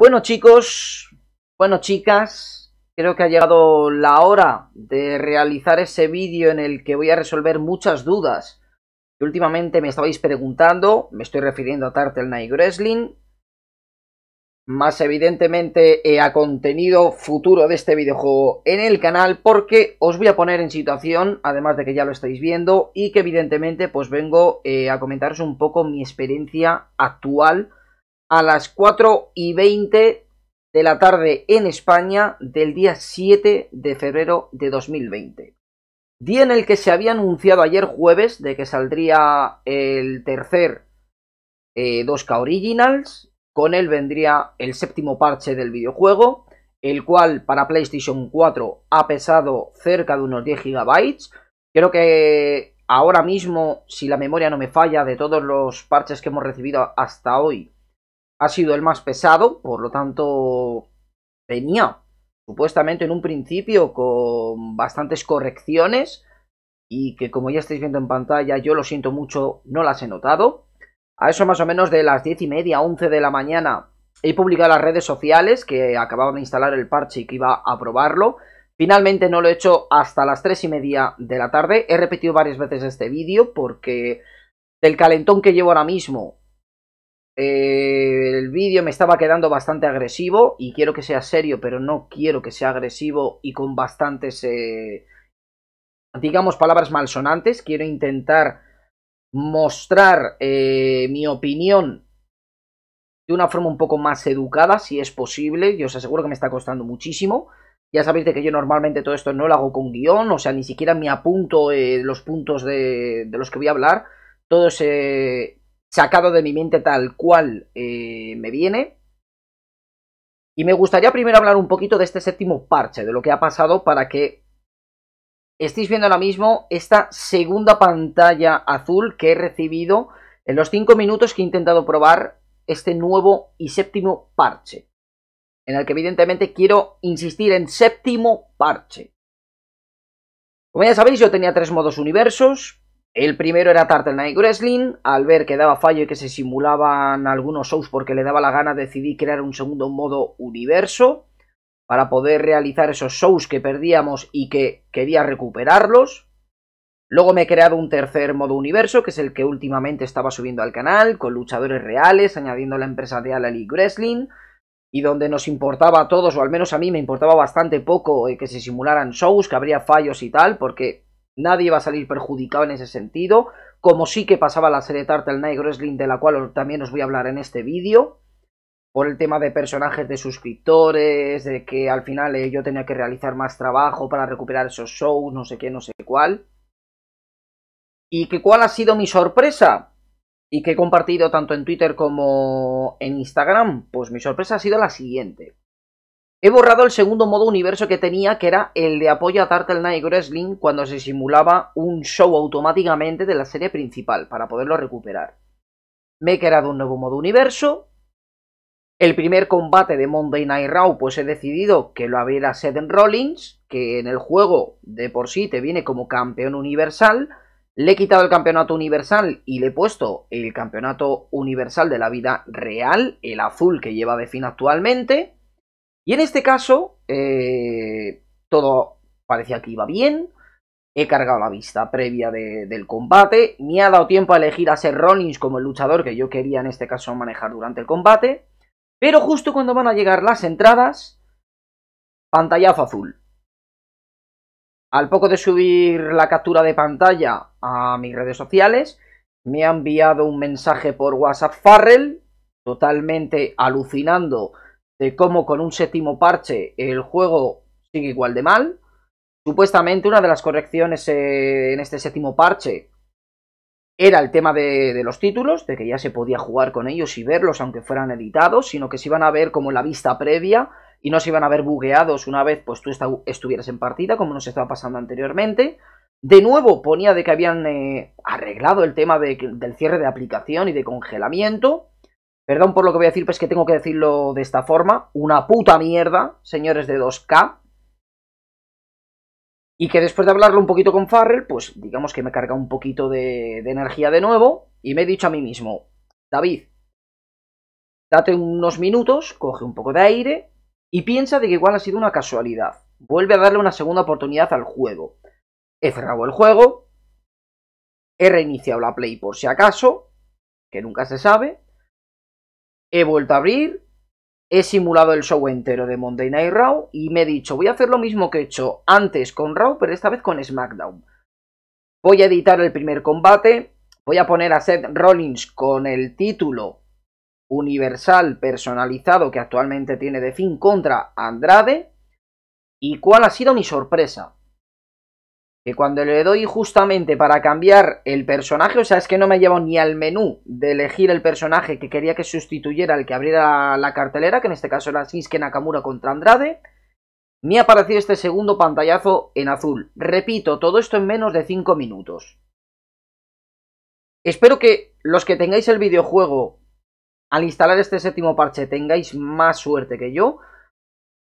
Bueno chicos, bueno chicas, creo que ha llegado la hora de realizar ese vídeo en el que voy a resolver muchas dudas que últimamente me estabais preguntando, me estoy refiriendo a Tartel Night Wrestling, más evidentemente a contenido futuro de este videojuego en el canal porque os voy a poner en situación, además de que ya lo estáis viendo y que evidentemente pues vengo eh, a comentaros un poco mi experiencia actual a las 4 y 20 de la tarde en España del día 7 de febrero de 2020. Día en el que se había anunciado ayer jueves de que saldría el tercer 2K eh, Originals, con él vendría el séptimo parche del videojuego, el cual para PlayStation 4 ha pesado cerca de unos 10 GB. Creo que ahora mismo, si la memoria no me falla, de todos los parches que hemos recibido hasta hoy, ha sido el más pesado, por lo tanto venía supuestamente en un principio con bastantes correcciones y que como ya estáis viendo en pantalla, yo lo siento mucho, no las he notado. A eso más o menos de las 10 y media, 11 de la mañana, he publicado las redes sociales que acababa de instalar el parche y que iba a probarlo. Finalmente no lo he hecho hasta las 3 y media de la tarde. He repetido varias veces este vídeo porque del calentón que llevo ahora mismo eh, el vídeo me estaba quedando bastante agresivo y quiero que sea serio, pero no quiero que sea agresivo y con bastantes, eh, digamos, palabras malsonantes. Quiero intentar mostrar eh, mi opinión de una forma un poco más educada, si es posible. Yo os aseguro que me está costando muchísimo. Ya sabéis de que yo normalmente todo esto no lo hago con guión, o sea, ni siquiera me apunto los puntos de, de los que voy a hablar. Todo ese sacado de mi mente tal cual eh, me viene. Y me gustaría primero hablar un poquito de este séptimo parche, de lo que ha pasado para que estéis viendo ahora mismo esta segunda pantalla azul que he recibido en los 5 minutos que he intentado probar este nuevo y séptimo parche. En el que evidentemente quiero insistir en séptimo parche. Como ya sabéis, yo tenía tres modos universos, el primero era Turtle Night Wrestling, al ver que daba fallo y que se simulaban algunos shows porque le daba la gana, decidí crear un segundo modo universo para poder realizar esos shows que perdíamos y que quería recuperarlos. Luego me he creado un tercer modo universo, que es el que últimamente estaba subiendo al canal, con luchadores reales, añadiendo la empresa de Alali Wrestling, y donde nos importaba a todos, o al menos a mí me importaba bastante poco, eh, que se simularan shows, que habría fallos y tal, porque Nadie va a salir perjudicado en ese sentido, como sí que pasaba la serie Turtle Night Wrestling, de la cual también os voy a hablar en este vídeo, por el tema de personajes de suscriptores, de que al final eh, yo tenía que realizar más trabajo para recuperar esos shows, no sé qué, no sé cuál. ¿Y que cuál ha sido mi sorpresa? Y que he compartido tanto en Twitter como en Instagram. Pues mi sorpresa ha sido la siguiente. He borrado el segundo modo universo que tenía, que era el de apoyo a Turtle Night Wrestling cuando se simulaba un show automáticamente de la serie principal, para poderlo recuperar. Me he creado un nuevo modo universo. El primer combate de Monday Night Raw, pues he decidido que lo abriera Seth Rollins, que en el juego de por sí te viene como campeón universal. Le he quitado el campeonato universal y le he puesto el campeonato universal de la vida real, el azul que lleva de fin actualmente. Y en este caso, eh, todo parecía que iba bien. He cargado la vista previa del combate. Me ha dado tiempo a elegir a ser Rollins como el luchador que yo quería en este caso manejar durante el combate. Pero justo cuando van a llegar las entradas, pantallazo azul. Al poco de subir la captura de pantalla a mis redes sociales, me ha enviado un mensaje por WhatsApp Farrell, totalmente alucinando de cómo con un séptimo parche el juego sigue igual de mal. Supuestamente una de las correcciones eh, en este séptimo parche era el tema de, los títulos, de que ya se podía jugar con ellos y verlos aunque fueran editados, sino que se iban a ver como en la vista previa y no se iban a ver bugueados una vez pues tú estuvieras en partida, como nos estaba pasando anteriormente. De nuevo ponía de que habían eh, arreglado el tema del cierre de aplicación y de congelamiento, Perdón por lo que voy a decir, pero es que tengo que decirlo de esta forma. Una puta mierda, señores de 2K. Y que después de hablarlo un poquito con Farrell, pues digamos que me carga un poquito de energía de nuevo. Y me he dicho a mí mismo, David, date unos minutos, coge un poco de aire y piensa de que igual ha sido una casualidad. Vuelve a darle una segunda oportunidad al juego. He cerrado el juego, he reiniciado la Play por si acaso, que nunca se sabe, he vuelto a abrir, he simulado el show entero de Monday Night Raw y me he dicho, voy a hacer lo mismo que he hecho antes con Raw, pero esta vez con SmackDown. Voy a editar el primer combate, voy a poner a Seth Rollins con el título universal personalizado que actualmente tiene de fin contra Andrade. ¿Y cuál ha sido mi sorpresa? que cuando le doy justamente para cambiar el personaje, o sea, es que no me llevo ni al menú de elegir el personaje que quería que sustituyera al que abriera la cartelera, que en este caso era Shinsuke Nakamura contra Andrade, me ha aparecido este segundo pantallazo en azul. Repito, todo esto en menos de 5 minutos. Espero que los que tengáis el videojuego al instalar este séptimo parche tengáis más suerte que yo,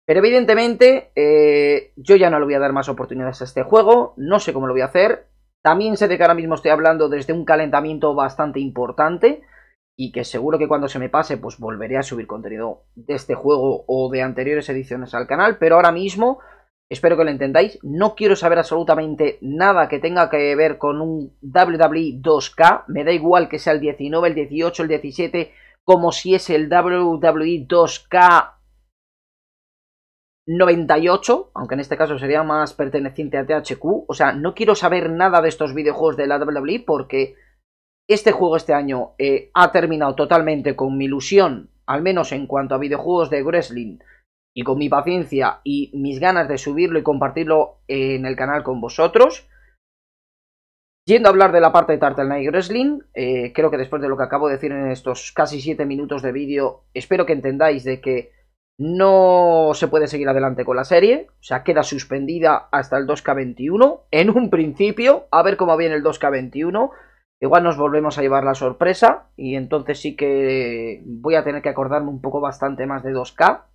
pero evidentemente eh, yo ya no le voy a dar más oportunidades a este juego, no sé cómo lo voy a hacer. También sé de que ahora mismo estoy hablando desde un calentamiento bastante importante y que seguro que cuando se me pase pues volveré a subir contenido de este juego o de anteriores ediciones al canal, pero ahora mismo espero que lo entendáis. No quiero saber absolutamente nada que tenga que ver con un WWE 2K, me da igual que sea el 19, el 18, el 17, como si es el WWE 2K 98, aunque en este caso sería más perteneciente a THQ. O sea, no quiero saber nada de estos videojuegos de la WWE porque este juego este año eh, ha terminado totalmente con mi ilusión, al menos en cuanto a videojuegos de wrestling, y con mi paciencia y mis ganas de subirlo y compartirlo en el canal con vosotros. Yendo a hablar de la parte de Turtle Night Wrestling, eh, creo que después de lo que acabo de decir en estos casi 7 minutos de vídeo, espero que entendáis de que no se puede seguir adelante con la serie, o sea, queda suspendida hasta el 2K21, en un principio, a ver cómo viene el 2K21, igual nos volvemos a llevar la sorpresa, y entonces sí que voy a tener que acordarme un poco bastante más de 2K.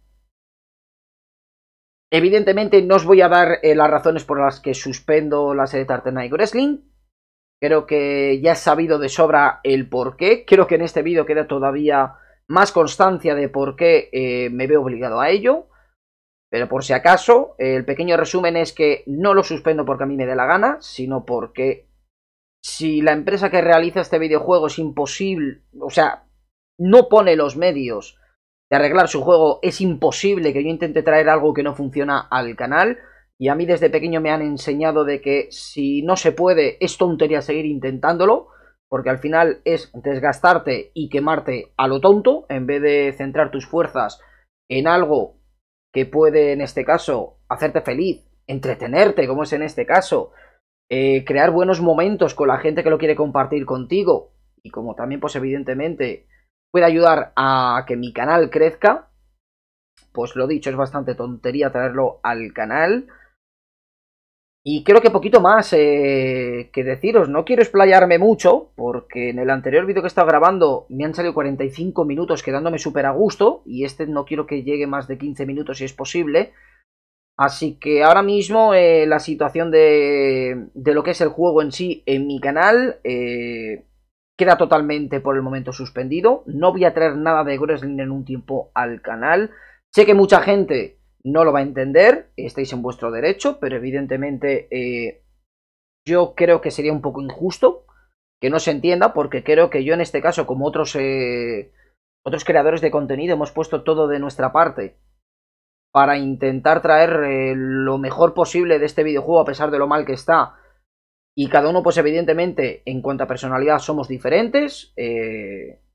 Evidentemente no os voy a dar eh, las razones por las que suspendo la serie Tartan Wrestling, creo que ya he sabido de sobra el porqué, creo que en este vídeo queda todavía más constancia de por qué eh, me veo obligado a ello. Pero por si acaso, el pequeño resumen es que no lo suspendo porque a mí me dé la gana, sino porque si la empresa que realiza este videojuego es imposible, o sea, no pone los medios de arreglar su juego, es imposible que yo intente traer algo que no funciona al canal. Y a mí desde pequeño me han enseñado de que si no se puede, es tontería seguir intentándolo porque al final es desgastarte y quemarte a lo tonto, en vez de centrar tus fuerzas en algo que puede, en este caso, hacerte feliz, entretenerte, como es en este caso, eh, crear buenos momentos con la gente que lo quiere compartir contigo, y como también, pues evidentemente, puede ayudar a que mi canal crezca, pues lo dicho, es bastante tontería traerlo al canal. Y creo que poquito más eh, que deciros. No quiero explayarme mucho, porque en el anterior vídeo que he estado grabando me han salido 45 minutos quedándome súper a gusto, y este no quiero que llegue más de 15 minutos si es posible. Así que ahora mismo eh, la situación de, de, lo que es el juego en sí en mi canal eh, queda totalmente por el momento suspendido. No voy a traer nada de Gresling en un tiempo al canal. Sé que mucha gente no lo va a entender, estáis en vuestro derecho, pero evidentemente eh, yo creo que sería un poco injusto que no se entienda, porque creo que yo en este caso, como otros, eh, otros creadores de contenido, hemos puesto todo de nuestra parte para intentar traer eh, lo mejor posible de este videojuego a pesar de lo mal que está. Y cada uno, pues evidentemente, en cuanto a personalidad, somos diferentes.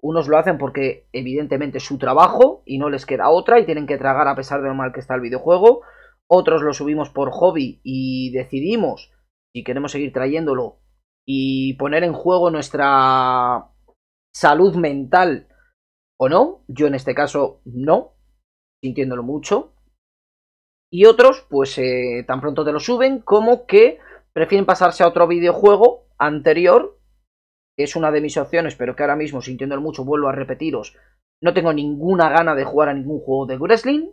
Unos lo hacen porque evidentemente es su trabajo y no les queda otra y tienen que tragar a pesar de lo mal que está el videojuego. Otros lo subimos por hobby y decidimos si queremos seguir trayéndolo y poner en juego nuestra salud mental o no. Yo en este caso no, sintiéndolo mucho. Y otros, pues eh, tan pronto te lo suben como que prefieren pasarse a otro videojuego anterior es una de mis opciones, pero que ahora mismo, sintiendo el mucho, vuelvo a repetiros, no tengo ninguna gana de jugar a ningún juego de wrestling.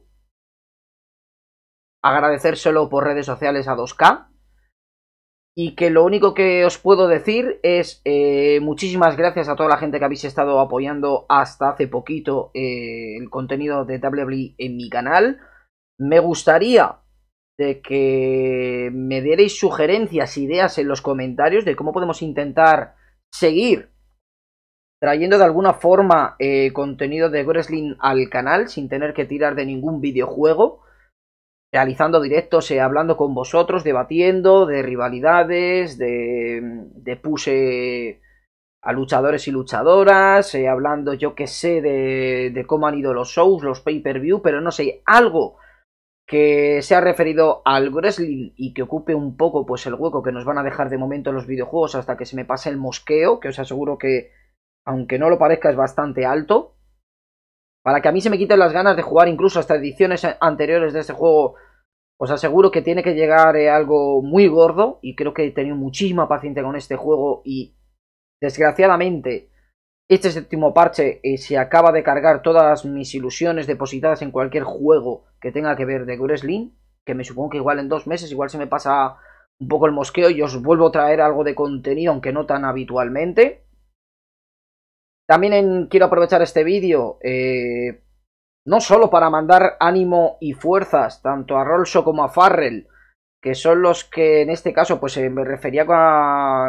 Agradecérselo por redes sociales a 2K. Y que lo único que os puedo decir es eh, muchísimas gracias a toda la gente que habéis estado apoyando hasta hace poquito eh, el contenido de WWE en mi canal. Me gustaría de que me dierais sugerencias, ideas en los comentarios de cómo podemos intentar seguir trayendo de alguna forma eh, contenido de wrestling al canal sin tener que tirar de ningún videojuego, realizando directos, eh, hablando con vosotros, debatiendo de rivalidades, de, puse a luchadores y luchadoras, eh, hablando yo que sé de, de, cómo han ido los shows, los pay-per-view, pero no sé, algo que se ha referido al Greslin y que ocupe un poco pues el hueco que nos van a dejar de momento los videojuegos hasta que se me pase el mosqueo, que os aseguro que aunque no lo parezca es bastante alto, para que a mí se me quiten las ganas de jugar incluso hasta ediciones anteriores de este juego, os aseguro que tiene que llegar eh, algo muy gordo y creo que he tenido muchísima paciencia con este juego y desgraciadamente este séptimo parche eh, se acaba de cargar todas mis ilusiones depositadas en cualquier juego que tenga que ver de Wrestling, que me supongo que igual en dos meses igual se me pasa un poco el mosqueo y os vuelvo a traer algo de contenido, aunque no tan habitualmente. También quiero aprovechar este vídeo eh, no solo para mandar ánimo y fuerzas tanto a Rolso como a Farrell, que son los que en este caso pues eh, me refería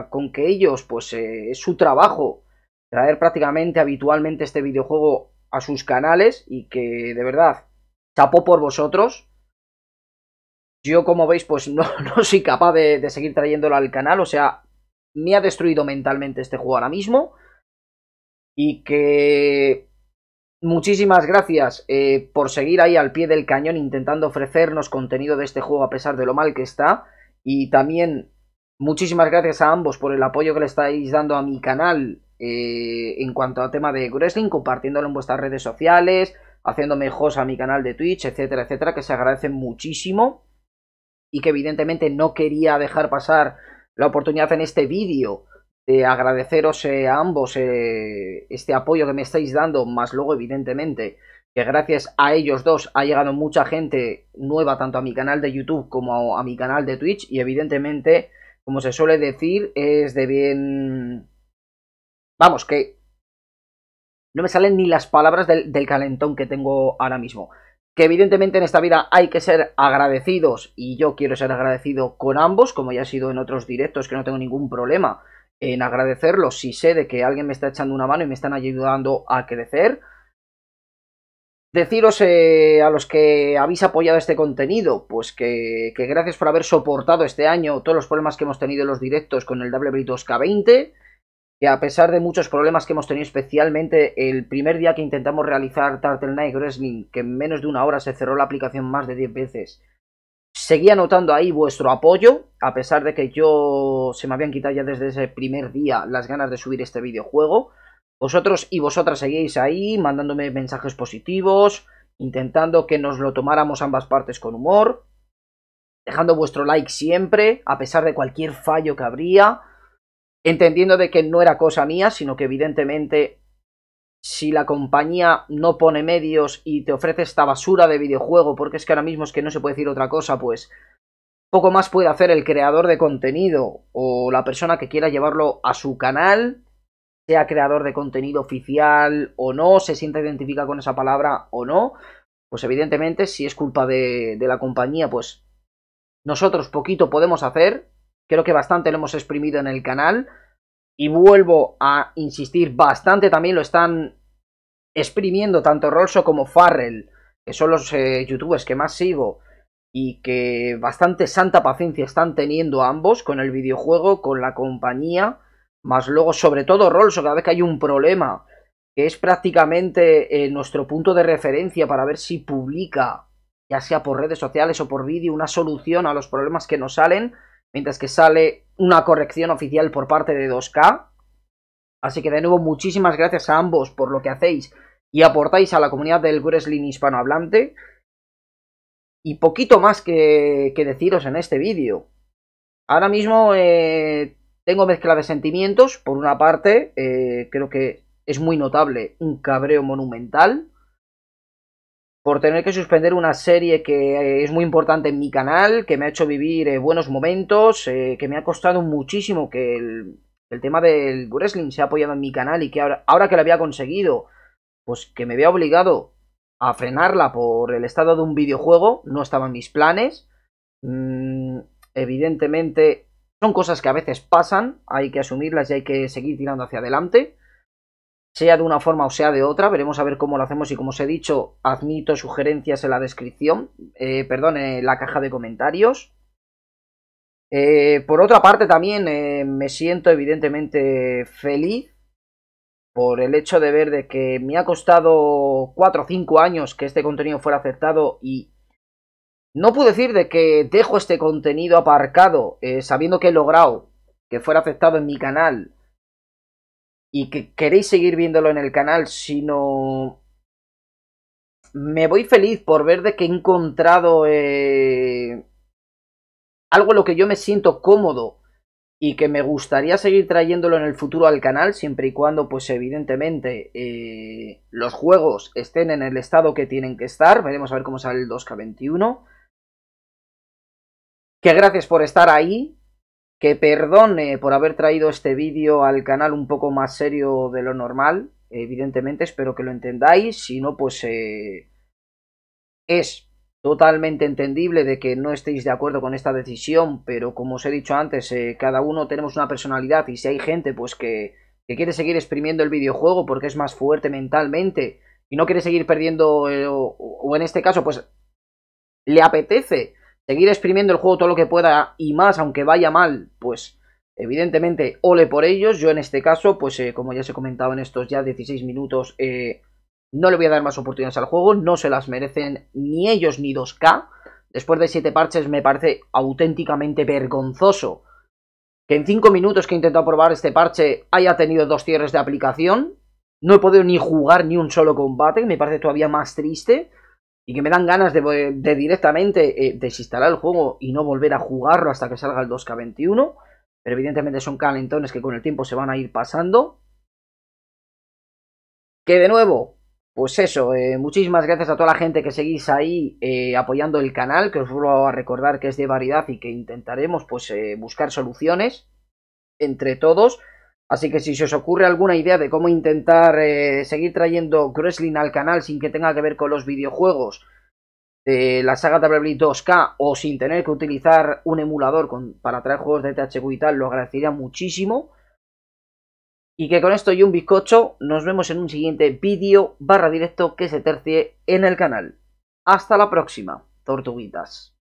con, que ellos pues es su trabajo traer prácticamente habitualmente este videojuego a sus canales y que de verdad chapó por vosotros. Yo, como veis, pues no, no soy capaz de, seguir trayéndolo al canal. O sea, me ha destruido mentalmente este juego ahora mismo. Y que muchísimas gracias eh, por seguir ahí al pie del cañón intentando ofrecernos contenido de este juego a pesar de lo mal que está. Y también muchísimas gracias a ambos por el apoyo que le estáis dando a mi canal eh, en cuanto a tema de wrestling, compartiéndolo en vuestras redes sociales, haciéndome mejor a mi canal de Twitch, etcétera, etcétera, que se agradece muchísimo y que evidentemente no quería dejar pasar la oportunidad en este vídeo de agradeceros eh, a ambos eh, este apoyo que me estáis dando, más luego evidentemente que gracias a ellos dos ha llegado mucha gente nueva tanto a mi canal de YouTube como a mi canal de Twitch y evidentemente, como se suele decir, es de bien Vamos, que no me salen ni las palabras del, calentón que tengo ahora mismo. Que evidentemente en esta vida hay que ser agradecidos y yo quiero ser agradecido con ambos, como ya ha sido en otros directos que no tengo ningún problema en agradecerlos si sé de que alguien me está echando una mano y me están ayudando a crecer. Deciros eh, a los que habéis apoyado este contenido, pues que, que, gracias por haber soportado este año todos los problemas que hemos tenido en los directos con el w 2K20 que a pesar de muchos problemas que hemos tenido, especialmente el primer día que intentamos realizar Turtle Night Wrestling, que en menos de una hora se cerró la aplicación más de 10 veces, seguía notando ahí vuestro apoyo, a pesar de que yo se me habían quitado ya desde ese primer día las ganas de subir este videojuego. Vosotros y vosotras seguíais ahí, mandándome mensajes positivos, intentando que nos lo tomáramos ambas partes con humor, dejando vuestro like siempre, a pesar de cualquier fallo que habría entendiendo de que no era cosa mía, sino que evidentemente si la compañía no pone medios y te ofrece esta basura de videojuego, porque es que ahora mismo es que no se puede decir otra cosa, pues poco más puede hacer el creador de contenido o la persona que quiera llevarlo a su canal, sea creador de contenido oficial o no, se sienta identifica con esa palabra o no, pues evidentemente si es culpa de la compañía, pues nosotros poquito podemos hacer, Creo que bastante lo hemos exprimido en el canal. Y vuelvo a insistir, bastante también lo están exprimiendo tanto Rolso como Farrell, que son los eh, youtubers que más sigo y que bastante santa paciencia están teniendo ambos con el videojuego, con la compañía, más luego sobre todo Rolso, cada vez que hay un problema, que es prácticamente eh, nuestro punto de referencia para ver si publica, ya sea por redes sociales o por vídeo, una solución a los problemas que nos salen, mientras que sale una corrección oficial por parte de 2K. Así que de nuevo muchísimas gracias a ambos por lo que hacéis y aportáis a la comunidad del wrestling hispanohablante. Y poquito más que, deciros en este vídeo. Ahora mismo eh, tengo mezcla de sentimientos. Por una parte, eh, creo que es muy notable un cabreo monumental por tener que suspender una serie que eh, es muy importante en mi canal, que me ha hecho vivir eh, buenos momentos, eh, que me ha costado muchísimo que el, tema del wrestling se ha apoyado en mi canal y que ahora, que lo había conseguido, pues que me había obligado a frenarla por el estado de un videojuego, no estaban mis planes. Mm, evidentemente son cosas que a veces pasan, hay que asumirlas y hay que seguir tirando hacia adelante sea de una forma o sea de otra. Veremos a ver cómo lo hacemos y como os he dicho, admito sugerencias en la descripción, eh, perdón, en la caja de comentarios. Eh, por otra parte también eh, me siento evidentemente feliz por el hecho de ver de que me ha costado 4 o 5 años que este contenido fuera aceptado y no puedo decir de que dejo este contenido aparcado eh, sabiendo que he logrado que fuera aceptado en mi canal y que queréis seguir viéndolo en el canal, sino me voy feliz por ver de que he encontrado eh, algo en lo que yo me siento cómodo y que me gustaría seguir trayéndolo en el futuro al canal, siempre y cuando, pues evidentemente, eh, los juegos estén en el estado que tienen que estar. Veremos a ver cómo sale el 2K21. Que gracias por estar ahí, que perdone por haber traído este vídeo al canal un poco más serio de lo normal, evidentemente, espero que lo entendáis, si no, pues eh, es totalmente entendible de que no estéis de acuerdo con esta decisión, pero como os he dicho antes, eh, cada uno tenemos una personalidad y si hay gente pues que, quiere seguir exprimiendo el videojuego porque es más fuerte mentalmente y no quiere seguir perdiendo, eh, o en este caso pues le apetece seguir exprimiendo el juego todo lo que pueda y más, aunque vaya mal, pues evidentemente ole por ellos. Yo en este caso, pues eh, como ya se comentaba en estos ya 16 minutos, eh, no le voy a dar más oportunidades al juego, no se las merecen ni ellos ni 2K. Después de 7 parches me parece auténticamente vergonzoso que en 5 minutos que he intentado probar este parche haya tenido dos cierres de aplicación. No he podido ni jugar ni un solo combate, me parece todavía más triste y que me dan ganas de, directamente eh, desinstalar el juego y no volver a jugarlo hasta que salga el 2K21. Pero evidentemente son calentones que con el tiempo se van a ir pasando. Que de nuevo, pues eso, eh, muchísimas gracias a toda la gente que seguís ahí eh, apoyando el canal, que os vuelvo a recordar que es de variedad y que intentaremos pues buscar soluciones entre todos. Así que si se os ocurre alguna idea de cómo intentar eh, seguir trayendo wrestling al canal sin que tenga que ver con los videojuegos de la saga WWE 2K o sin tener que utilizar un emulador para traer juegos de THQ y tal, lo agradecería muchísimo. Y que con esto y un bizcocho nos vemos en un siguiente vídeo barra directo que se tercie en el canal. Hasta la próxima, tortuguitas.